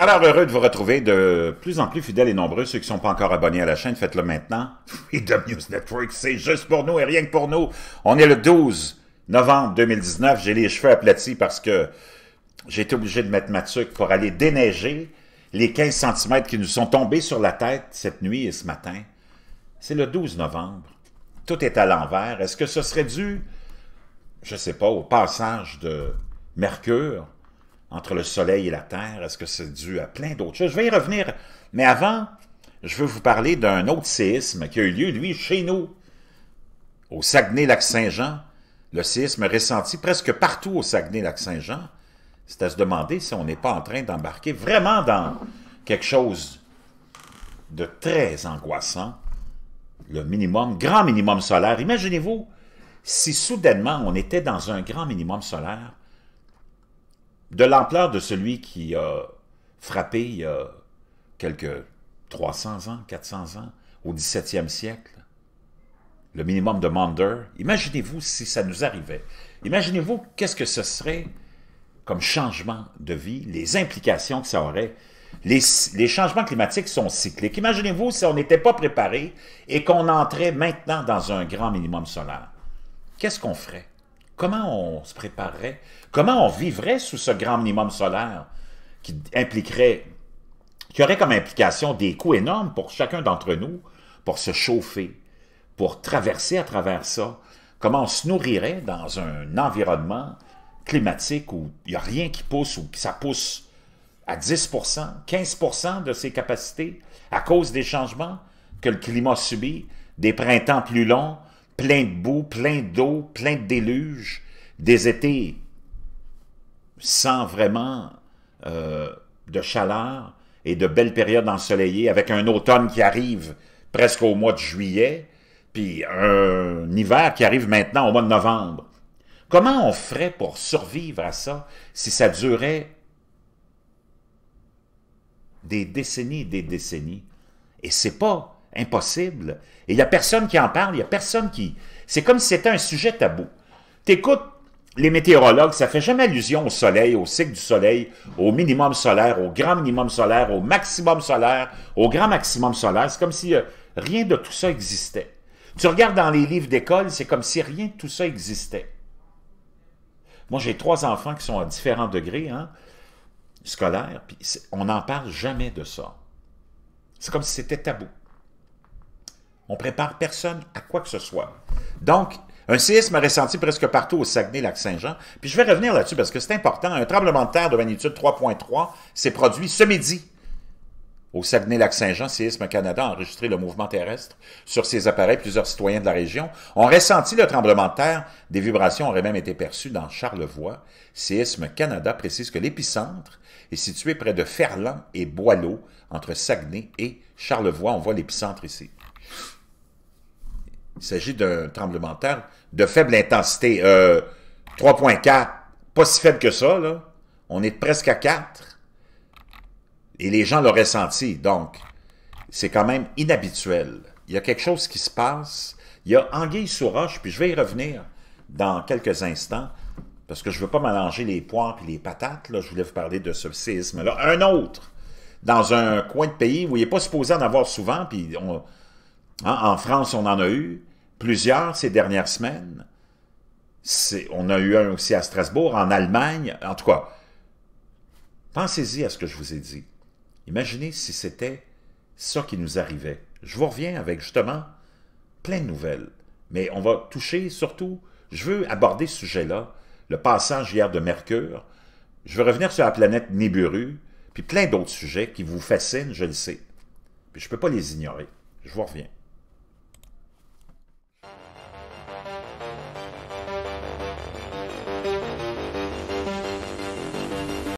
Alors, heureux de vous retrouver de plus en plus fidèles et nombreux. Ceux qui ne sont pas encore abonnés à la chaîne, faites-le maintenant. Freedom News Network, c'est juste pour nous et rien que pour nous. On est le 12 novembre 2019. J'ai les cheveux aplatis parce que j'ai été obligé de mettre ma tuque pour aller déneiger les 15 cm qui nous sont tombés sur la tête cette nuit et ce matin. C'est le 12 novembre. Tout est à l'envers. Est-ce que ce serait dû, je ne sais pas, au passage de Mercure entre le soleil et la terre? Est-ce que c'est dû à plein d'autres choses? Je vais y revenir, mais avant, je veux vous parler d'un autre séisme qui a eu lieu, lui, chez nous, au Saguenay-Lac-Saint-Jean. Le séisme ressenti presque partout au Saguenay-Lac-Saint-Jean. C'est à se demander si on n'est pas en train d'embarquer vraiment dans quelque chose de très angoissant. Le minimum, grand minimum solaire. Imaginez-vous si soudainement on était dans un grand minimum solaire de l'ampleur de celui qui a frappé il y a quelques 300 ans, 400 ans, au 17e siècle, le minimum de Mander, Imaginez-vous si ça nous arrivait. Imaginez-vous qu'est-ce que ce serait comme changement de vie, les implications que ça aurait. Les, les changements climatiques sont cycliques. Imaginez-vous si on n'était pas préparé et qu'on entrait maintenant dans un grand minimum solaire. Qu'est-ce qu'on ferait? comment on se préparerait? Comment on vivrait sous ce grand minimum solaire qui impliquerait, qui aurait comme implication des coûts énormes pour chacun d'entre nous pour se chauffer, pour traverser à travers ça? Comment on se nourrirait dans un environnement climatique où il n'y a rien qui pousse ou ça pousse à 10 15 de ses capacités à cause des changements que le climat subit, des printemps plus longs, plein de boue, plein d'eau, plein de déluge, des étés sans vraiment euh, de chaleur et de belles périodes ensoleillées, avec un automne qui arrive presque au mois de juillet, puis un hiver qui arrive maintenant au mois de novembre. Comment on ferait pour survivre à ça si ça durait des décennies et des décennies? Et c'est pas Impossible. Et il n'y a personne qui en parle, il n'y a personne qui... C'est comme si c'était un sujet tabou. T'écoutes les météorologues, ça fait jamais allusion au soleil, au cycle du soleil, au minimum solaire, au grand minimum solaire, au maximum solaire, au grand maximum solaire. C'est comme si euh, rien de tout ça existait. Tu regardes dans les livres d'école, c'est comme si rien de tout ça existait. Moi, j'ai trois enfants qui sont à différents degrés hein, scolaires, puis on n'en parle jamais de ça. C'est comme si c'était tabou. On prépare personne à quoi que ce soit. Donc, un séisme a ressenti presque partout au Saguenay-Lac-Saint-Jean. Puis je vais revenir là-dessus parce que c'est important. Un tremblement de terre de magnitude 3.3 s'est produit ce midi au Saguenay-Lac-Saint-Jean, Séisme Canada a enregistré le mouvement terrestre sur ses appareils. Plusieurs citoyens de la région ont ressenti le tremblement de terre. Des vibrations auraient même été perçues dans Charlevoix. Séisme Canada précise que l'épicentre est situé près de Ferland et Boileau, entre Saguenay et Charlevoix. On voit l'épicentre ici. Il s'agit d'un tremblement de terre de faible intensité. 3.4, euh, pas si faible que ça, là. On est presque à 4. Et les gens l'auraient senti. Donc, c'est quand même inhabituel. Il y a quelque chose qui se passe. Il y a anguille sous roche, puis je vais y revenir dans quelques instants, parce que je ne veux pas mélanger les poires et les patates. Là. Je voulais vous parler de ce séisme-là. Un autre, dans un coin de pays où il n'est pas supposé en avoir souvent, puis hein, en France, on en a eu plusieurs ces dernières semaines. On a eu un aussi à Strasbourg, en Allemagne, en tout cas. Pensez-y à ce que je vous ai dit. Imaginez si c'était ça qui nous arrivait. Je vous reviens avec justement plein de nouvelles, mais on va toucher surtout, je veux aborder ce sujet-là, le passage hier de Mercure, je veux revenir sur la planète Nibiru, puis plein d'autres sujets qui vous fascinent, je le sais. Puis je ne peux pas les ignorer. Je vous reviens.